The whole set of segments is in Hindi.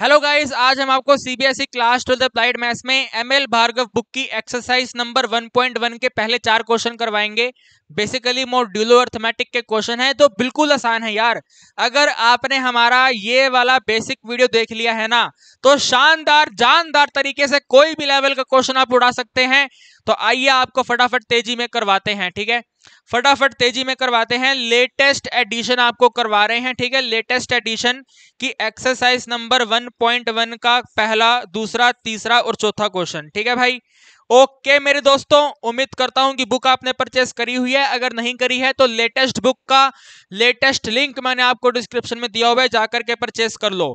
हेलो गाइस आज हम आपको CBSE class twelfth applied maths में एमएल भार्गव बुक की एक्सरसाइज नंबर 1.1 के पहले चार क्वेश्चन करवाएंगे बेसिकली ड्यूलो अर्थमेटिक के क्वेश्चन है तो बिल्कुल आसान है यार अगर आपने हमारा ये वाला बेसिक वीडियो देख लिया है ना तो शानदार जानदार तरीके से कोई भी लेवल का क्वेश्चन आप उड़ा सकते हैं तो आइए आपको फटाफट तेजी में करवाते हैं ठीक है फटाफट तेजी में करवाते हैं लेटेस्ट एडिशन आपको करवा रहे हैं ठीक है लेटेस्ट एडिशन की एक्सरसाइज नंबर 1.1 का पहला दूसरा तीसरा और चौथा क्वेश्चन ठीक है भाई ओके मेरे दोस्तों उम्मीद करता हूं कि बुक आपने परचेस करी हुई है अगर नहीं करी है तो लेटेस्ट बुक का लेटेस्ट लिंक मैंने आपको डिस्क्रिप्शन में दिया हुआ है जाकर के परचेस कर लो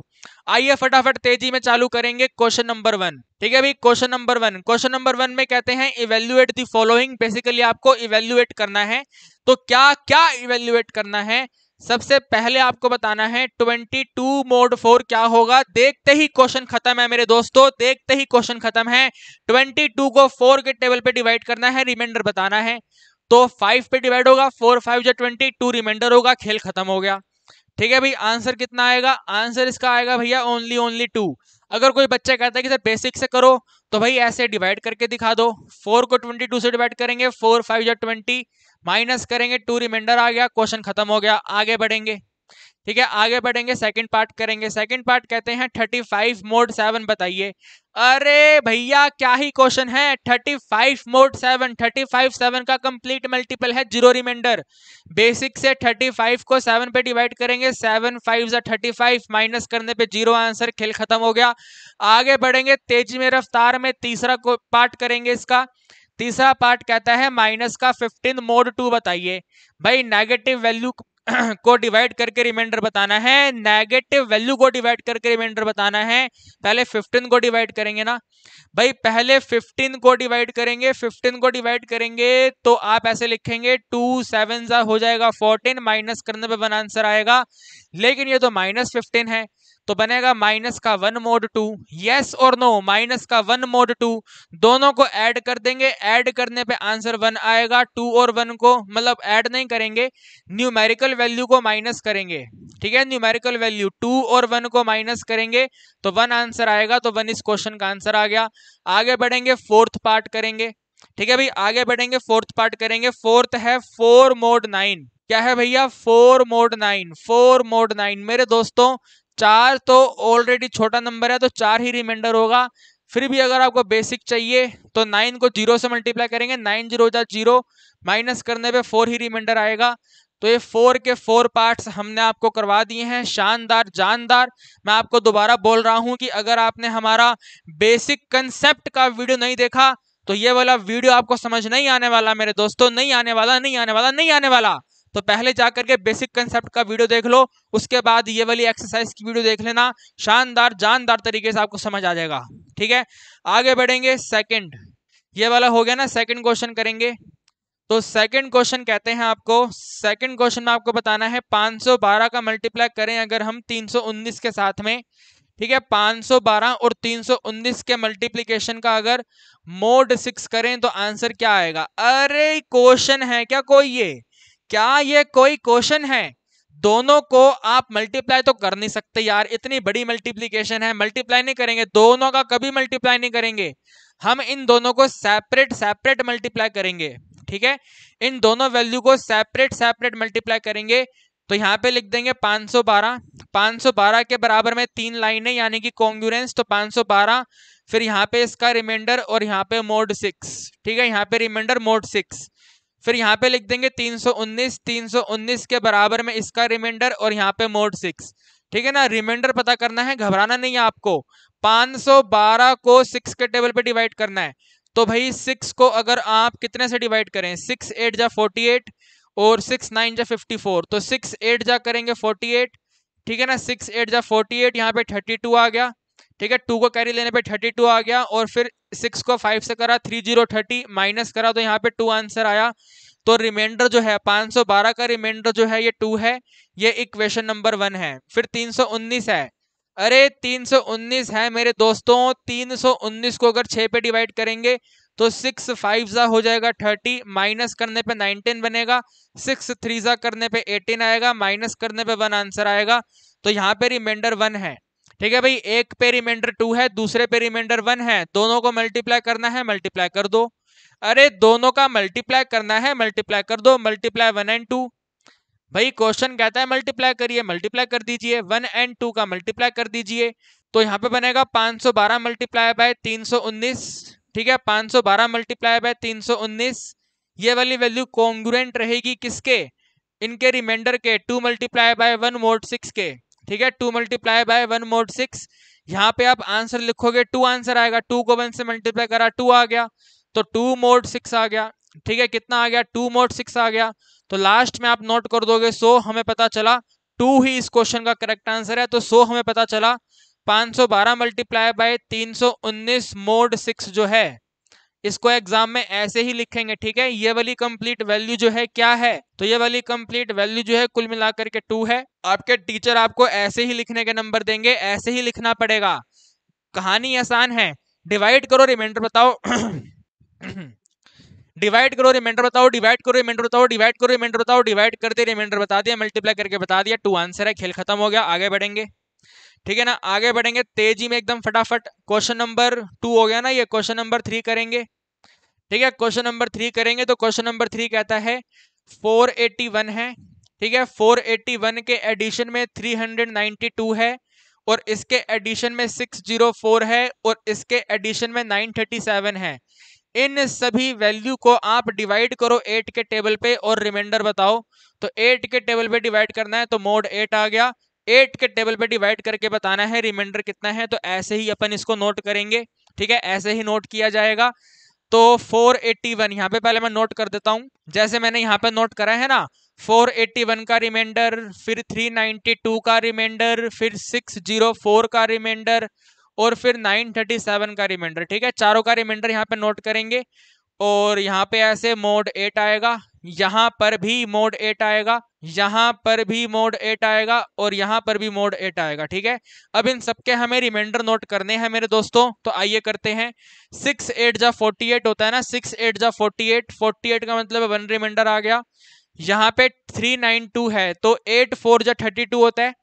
आइए फटाफट तेजी में चालू करेंगे क्वेश्चन नंबर वन ठीक है भाई question number one question number one में कहते हैं इवेल्युएट दी फॉलोइंग बेसिकली आपको इवेल्युएट करना है तो क्या क्या इवेल्युएट करना है सबसे पहले आपको बताना है 22 मोड 4 क्या होगा देखते ही क्वेश्चन खत्म है मेरे दोस्तों देखते ही क्वेश्चन खत्म है 22 को 4 के टेबल पे डिवाइड करना है रिमाइंडर बताना है तो 5 पे डिवाइड होगा 4 फाइव जो 22 रिमाइंडर होगा खेल खत्म हो गया ठीक है भाई आंसर कितना आएगा आंसर इसका आएगा भैया ओनली ओनली टू अगर कोई बच्चा कहता है कि सर बेसिक से करो तो भाई ऐसे डिवाइड करके दिखा दो फोर को ट्वेंटी टू से डिवाइड करेंगे फोर फाइव या ट्वेंटी माइनस करेंगे टू रिमाइंडर आ गया क्वेश्चन खत्म हो गया आगे बढ़ेंगे ठीक है आगे बढ़ेंगे सेकंड पार्ट करेंगे सेकंड पार्ट कहते हैं थर्टी फाइव मोड सेवन बताइए अरे भैया क्या ही क्वेश्चन है thirty five mod seven thirty five seven का कंप्लीट मल्टीपल है जीरो रिमाइंडर बेसिक से थर्टी फाइव को सेवन पे डिवाइड करेंगे सेवन फाइव या थर्टी फाइव माइनस करने पे जीरो आंसर खेल खत्म हो गया आगे बढ़ेंगे तेजी में रफ्तार में तीसरा पार्ट करेंगे इसका तीसरा पार्ट कहता है माइनस का फिफ्टीन मोड टू बताइए भाई नेगेटिव वैल्यू को डिवाइड करके रिमाइंडर बताना है नेगेटिव वैल्यू को डिवाइड करके रिमाइंडर बताना है पहले 15 को डिवाइड करेंगे ना भाई पहले 15 को डिवाइड करेंगे 15 को डिवाइड करेंगे तो आप ऐसे लिखेंगे टू सेवन हो जाएगा 14 माइनस करने पे वन आंसर आएगा लेकिन ये तो माइनस फिफ्टीन है तो बनेगा माइनस का वन मोड टू यस और नो माइनस का वन मोड टू दोनों को ऐड कर देंगे ऐड करने पे आंसर वन आएगा टू और वन को मतलब ऐड नहीं करेंगे न्यूमेरिकल वैल्यू को माइनस करेंगे ठीक है न्यूमेरिकल वैल्यू टू और वन को माइनस करेंगे तो वन आंसर आएगा तो वन इस क्वेश्चन का आंसर आ गया आगे बढ़ेंगे फोर्थ पार्ट करेंगे ठीक है भाई आगे बढ़ेंगे फोर्थ पार्ट करेंगे फोर्थ है फोर मोड नाइन क्या है भैया four mod nine four mod nine मेरे दोस्तों चार तो ऑलरेडी छोटा नंबर है तो चार ही रिमाइंडर होगा फिर भी अगर आपको बेसिक चाहिए तो नाइन को जीरो से मल्टीप्लाई करेंगे नाइन जीरो जा जीरो माइनस करने पे फोर ही रिमाइंडर आएगा तो ये फोर के फोर पार्ट्स हमने आपको करवा दिए हैं शानदार जानदार मैं आपको दोबारा बोल रहा हूँ कि अगर आपने हमारा बेसिक कंसेप्ट का वीडियो नहीं देखा तो ये वाला वीडियो आपको समझ नहीं आने वाला मेरे दोस्तों नहीं आने वाला नहीं आने वाला नहीं आने वाला तो पहले जाकर के बेसिक कंसेप्ट का वीडियो देख लो उसके बाद ये वाली एक्सरसाइज की वीडियो देख लेना शानदार जानदार तरीके से आपको समझ आ जाएगा ठीक है आगे बढ़ेंगे सेकंड ये वाला हो गया ना सेकंड क्वेश्चन करेंगे तो सेकंड क्वेश्चन कहते हैं आपको सेकंड क्वेश्चन में आपको बताना है 512 का मल्टीप्लाई करें अगर हम 319 के साथ में ठीक है 512 और 319 के मल्टीप्लीकेशन का अगर मोड सिक्स करें तो आंसर क्या आएगा अरे क्वेश्चन है क्या कोई ये क्या ये कोई क्वेश्चन है दोनों को आप मल्टीप्लाई तो कर नहीं सकते यार इतनी बड़ी मल्टीप्लीकेशन है मल्टीप्लाई नहीं करेंगे दोनों का कभी मल्टीप्लाई नहीं करेंगे हम इन दोनों को सेपरेट सेपरेट मल्टीप्लाई करेंगे ठीक है इन दोनों वैल्यू को सेपरेट सेपरेट मल्टीप्लाई करेंगे तो यहाँ पे लिख देंगे 512 512 के बराबर में तीन लाइनें यानी कि कॉन्ग्यूरेंस तो 512 फिर यहाँ पे इसका रिमाइंडर और यहाँ पे मोड सिक्स ठीक है यहाँ पे रिमाइंडर मोड सिक्स फिर यहाँ पे लिख देंगे 319 319 के बराबर में इसका रिमाइंडर और यहाँ पे मोड सिक्स ठीक है ना रिमाइंडर पता करना है घबराना नहीं है आपको 512 को सिक्स के टेबल पे डिवाइड करना है तो भाई सिक्स को अगर आप कितने से डिवाइड करें सिक्स एट जा फोर्टी एट और सिक्स नाइन जा फिफ्टी फोर तो सिक्स एट जा करेंगे फोर्टी एट ठीक है ना सिक्स एट जा फोर्टी एट यहाँ पे थर्टी टू आ गया ठीक है टू को कैरी लेने पे थर्टी टू आ गया और फिर सिक्स को फाइव से करा थ्री जीरो थर्टी माइनस करा तो यहाँ पे टू आंसर आया तो रिमाइंडर जो है 512 का रिमाइंडर जो है ये टू है ये इक्वेशन नंबर वन है फिर 319 है अरे 319 है मेरे दोस्तों 319 को अगर 6 पे डिवाइड करेंगे तो सिक्स फाइव ज़ा हो जाएगा थर्टी माइनस करने पे नाइनटीन बनेगा सिक्स थ्री ज़ा करने पे एटीन आएगा माइनस करने पे वन आंसर आएगा तो यहाँ पे रिमाइंडर वन है ठीक है भाई एक पे रिमाइंडर टू है दूसरे पे रिमाइंडर वन है दोनों को मल्टीप्लाई करना है मल्टीप्लाई कर दो अरे दोनों का मल्टीप्लाई करना है मल्टीप्लाई कर दो मल्टीप्लाई वन एंड टू भाई क्वेश्चन कहता है मल्टीप्लाई करिए मल्टीप्लाई कर दीजिए वन एंड टू का मल्टीप्लाई कर दीजिए तो यहाँ पे बनेगा 512 सौ बारह मल्टीप्लाई बाय तीन ठीक है 512 सौ बारह मल्टीप्लाई बाय तीन ये वाली वैल्यू कॉन्ग्रुएंट रहेगी किसके इनके रिमाइंडर के two multiply by one mod six के ठीक है two multiply by one mod six यहाँ पे आप आंसर लिखोगे टू आंसर आएगा टू को वन से मल्टीप्लाई करा टू आ गया तो टू मोड सिक्स आ गया ठीक है कितना आ गया टू मोड सिक्स आ गया तो लास्ट में आप नोट कर दोगे सो हमें पता चला टू ही इस क्वेश्चन का करेक्ट आंसर है तो सो हमें पता चला 512 सौ बारह मल्टीप्लाई बाय तीन मोड सिक्स जो है इसको एग्जाम में ऐसे ही लिखेंगे ठीक है ये वाली कंप्लीट वैल्यू जो है क्या है तो ये वाली कंप्लीट वैल्यू जो है कुल मिलाकर के टू है आपके टीचर आपको ऐसे ही लिखने के नंबर देंगे ऐसे ही लिखना पड़ेगा कहानी आसान है डिवाइड करो रिमाइंडर बताओ डिवाइड करो रिमाइंडर बताओ डिवाइड करो रिमाइंडर बताओ डिवाइड करो रिमाइंडर बताओ डिवाइड करते रिमाइंडर बता दिया मल्टीप्लाई करके बता दिया टू आंसर है खेल खत्म हो गया आगे बढ़ेंगे ठीक है ना आगे बढ़ेंगे तेजी में एकदम फटाफट क्वेश्चन नंबर टू हो गया ना ये क्वेश्चन नंबर थ्री करेंगे ठीक है क्वेश्चन नंबर थ्री करेंगे तो क्वेश्चन नंबर थ्री कहता है 481 है ठीक है 481 के एडिशन में 392 है और इसके एडिशन में 604 है और इसके एडिशन में 937 है इन सभी वैल्यू को आप डिवाइड करो एट के टेबल पे और रिमाइंडर बताओ तो एट के टेबल पे डिवाइड करना है तो मोड एट आ गया एट के टेबल पे डिवाइड करके बताना है रिमाइंडर कितना है तो ऐसे ही अपन इसको नोट करेंगे ठीक है ऐसे ही नोट किया जाएगा तो 481 यहाँ पे पहले मैं नोट कर देता हूँ जैसे मैंने यहाँ पे नोट करा है ना 481 का रिमाइंडर फिर 392 का रिमाइंडर फिर 604 का रिमाइंडर और फिर 937 का रिमाइंडर ठीक है चारों का रिमाइंडर यहाँ पे नोट करेंगे और यहाँ पे ऐसे मोड एट आएगा यहां पर भी मोड एट आएगा यहां पर भी मोड एट आएगा और यहां पर भी मोड एट आएगा ठीक है अब इन सबके हमें रिमाइंडर नोट करने हैं मेरे दोस्तों तो आइए करते हैं सिक्स एट जा फोर्टी एट होता है ना सिक्स एट जा फोर्टी एट फोर्टी एट का मतलब वन रिमाइंडर आ गया यहाँ पे थ्री नाइन टू है तो एट फोर जा थर्टी टू होता है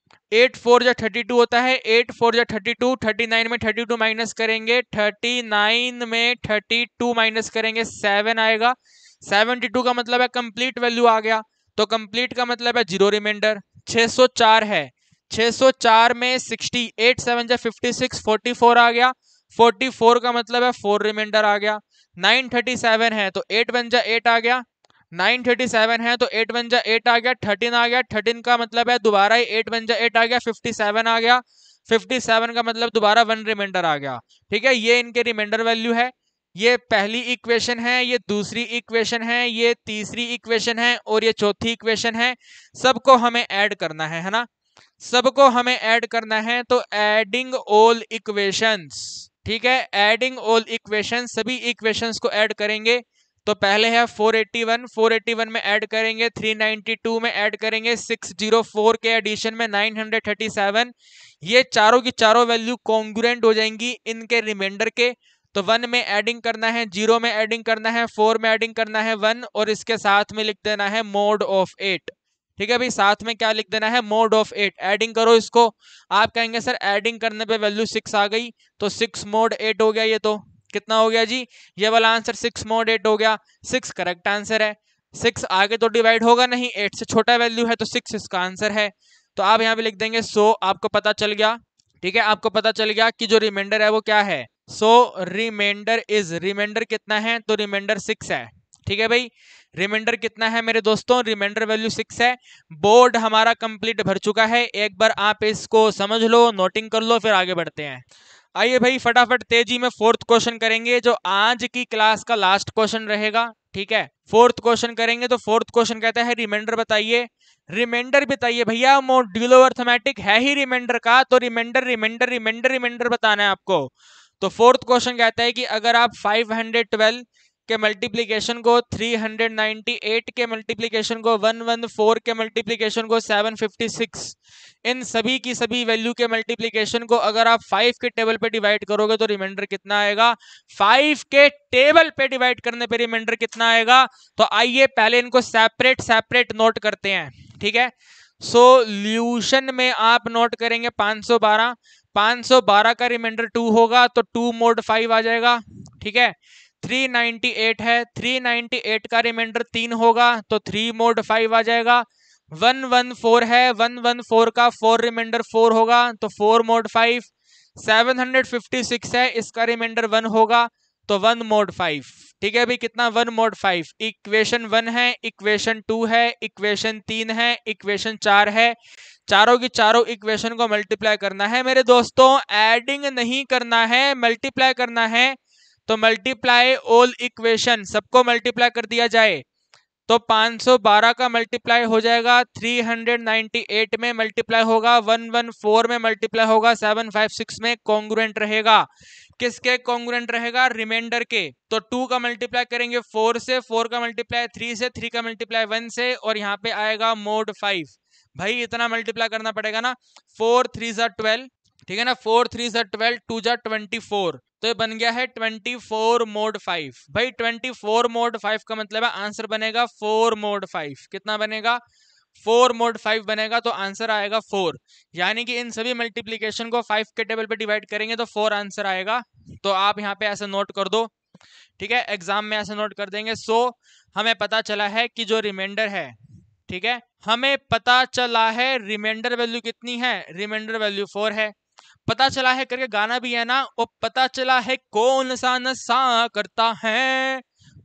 एट फोर जा थर्टी टू होता है एट फोर जा थर्टी टू थर्टी नाइन में थर्टी टू माइनस करेंगे थर्टी नाइन में थर्टी टू माइनस करेंगे सेवन आएगा सेवेंटी टू का मतलब है कंप्लीट वैल्यू आ गया तो कंप्लीट का मतलब है जीरो रिमाइंडर सौ चार है सौ चार में eight seven six forty four आ गया फोर्टी फोर का मतलब है फोर रिमाइंडर आ गया नाइन थर्टी सेवन है तो एट वन जै एट आ गया नाइन थर्टी सेवन है तो एट वन जै एट आ गया थर्टीन आ गया थर्टीन का मतलब है दोबारा ही एट वन जै एट आ गया फिफ्टी सेवन आ गया फिफ्टी सेवन का मतलब दोबारा वन रिमाइंडर आ गया ठीक है ये इनके रिमाइंडर वैल्यू है ये पहली इक्वेशन है ये दूसरी इक्वेशन है ये तीसरी इक्वेशन है और ये चौथी इक्वेशन है सबको हमें ऐड करना है है ना सबको हमें ऐड करना है तो एडिंग ऑल इक्वेशंस ठीक है एडिंग ऑल इक्वेशन सभी इक्वेशंस को ऐड करेंगे तो पहले है 481 481 में ऐड करेंगे 392 में ऐड करेंगे 604 के एडिशन में 937 ये चारों की चारों वैल्यू कॉन्ग्रेंट हो जाएंगी इनके रिमाइंडर के तो वन में एडिंग करना है जीरो में एडिंग करना है फोर में एडिंग करना है वन और इसके साथ में लिख देना है मोड ऑफ एट ठीक है भाई साथ में क्या लिख देना है मोड ऑफ एट एडिंग करो इसको आप कहेंगे सर एडिंग करने पे वैल्यू सिक्स आ गई तो सिक्स मोड एट हो गया ये तो कितना हो गया जी ये वाला आंसर सिक्स मोड एट हो गया सिक्स करेक्ट आंसर है सिक्स आगे तो डिवाइड होगा नहीं एट से छोटा वैल्यू है तो सिक्स इसका आंसर है तो आप यहाँ पे लिख देंगे सो आपको पता चल गया ठीक है आपको पता चल गया कि जो रिमाइंडर है वो क्या है सो रिमाइंडर इज रिमाइंडर कितना है तो रिमाइंडर सिक्स है ठीक है भाई रिमाइंडर कितना है मेरे दोस्तों रिमाइंडर वैल्यू सिक्स है बोर्ड हमारा कंप्लीट भर चुका है एक बार आप इसको समझ लो नोटिंग कर लो फिर आगे बढ़ते हैं आइए भाई फटाफट तेजी में फोर्थ क्वेश्चन करेंगे जो आज की क्लास का लास्ट क्वेश्चन रहेगा ठीक है फोर्थ क्वेश्चन करेंगे तो फोर्थ क्वेश्चन कहता है रिमाइंडर बताइए रिमाइंडर बताइए भैया मोड्यूलो अर्थमेटिक है ही रिमाइंडर का तो रिमाइंडर रिमाइंडर रिमाइंडर रिमाइंडर बताना है आपको तो फोर्थ क्वेश्चन कहता है कि अगर आप 512 के मल्टीप्लीकेशन को 398 के मल्टीप्लीकेशन को 114 के मल्टीप्लीकेशन को 756 इन सभी की सभी वैल्यू के मल्टीप्लीकेशन को अगर आप 5 के टेबल पे डिवाइड करोगे तो रिमाइंडर कितना आएगा 5 के टेबल पे डिवाइड करने पे रिमाइंडर कितना आएगा तो आइए पहले इनको सेपरेट सेपरेट नोट करते हैं ठीक है सोल्यूशन में आप नोट करेंगे 512 512 का रिमाइंडर टू होगा तो टू मोड फाइव आ जाएगा ठीक है 398 है 398 का रिमाइंडर तीन होगा तो थ्री मोड फाइव आ जाएगा 114 है 114 का फोर रिमाइंडर 4 होगा तो 4 मोड फाइव 756 है इसका रिमाइंडर वन होगा तो वन मोड फाइव ठीक है अभी कितना one mod five equation one है इक्वेशन टू है इक्वेशन तीन है इक्वेशन चार है चारों की चारों इक्वेशन को मल्टीप्लाई करना है मेरे दोस्तों एडिंग नहीं करना है मल्टीप्लाई करना है तो मल्टीप्लाई ऑल इक्वेशन सबको मल्टीप्लाई कर दिया जाए तो 512 का मल्टीप्लाई हो जाएगा 398 में मल्टीप्लाई होगा 114 में मल्टीप्लाई होगा 756 में कॉन्ग्रुएंट रहेगा किसके कॉन्ग्रुएंट रहेगा रिमाइंडर के तो 2 का मल्टीप्लाई करेंगे 4 से 4 का मल्टीप्लाई 3 से 3 का मल्टीप्लाई 1 से और यहाँ पे आएगा मोड भाई इतना मल्टीप्लाई करना पड़ेगा ना फोर थ्री जर ट्वेल्व ठीक है ना फोर थ्री जर ट्वेल्व टू जर ट्वेंटी फोर तो ये बन गया है ट्वेंटी फोर मोड फाइव भाई ट्वेंटी फोर मोड फाइव का मतलब है आंसर बनेगा फोर मोड फाइव कितना बनेगा फोर मोड फाइव बनेगा तो आंसर आएगा फोर यानी कि इन सभी मल्टीप्लीकेशन को फाइव के टेबल पे डिवाइड करेंगे तो फोर आंसर आएगा तो आप यहाँ पे ऐसे नोट कर दो ठीक है एग्जाम में ऐसे नोट कर देंगे सो so, हमें पता चला है कि जो रिमाइंडर है ठीक है हमें पता चला है रिमाइंडर वैल्यू कितनी है रिमाइंडर वैल्यू फोर है पता चला है करके गाना भी है ना वो पता चला है कौन सा नशा करता है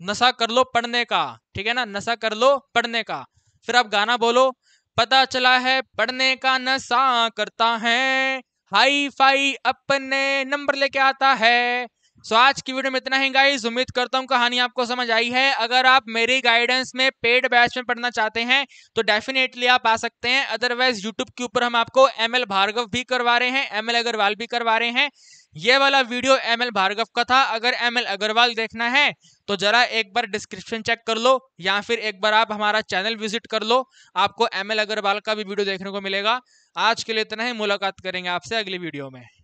नशा कर लो पढ़ने का ठीक है ना नशा कर लो पढ़ने का फिर आप गाना बोलो पता चला है पढ़ने का नशा करता है हाई फाई अपने नंबर लेके आता है सो so, आज की वीडियो में इतना ही गाइज उम्मीद करता हूँ कहानी आपको समझ आई है अगर आप मेरी गाइडेंस में पेड बैच में पढ़ना चाहते हैं तो डेफिनेटली आप आ सकते हैं अदरवाइज यूट्यूब के ऊपर हम आपको एम एल भार्गव भी करवा रहे हैं एम एल अग्रवाल भी करवा रहे हैं ये वाला वीडियो एम एल भार्गव का था अगर एम एल अग्रवाल देखना है तो जरा एक बार डिस्क्रिप्शन चेक कर लो या फिर एक बार आप हमारा चैनल विजिट कर लो आपको एम एल अग्रवाल का भी वीडियो देखने को मिलेगा आज के लिए इतना ही मुलाकात करेंगे आपसे अगली वीडियो में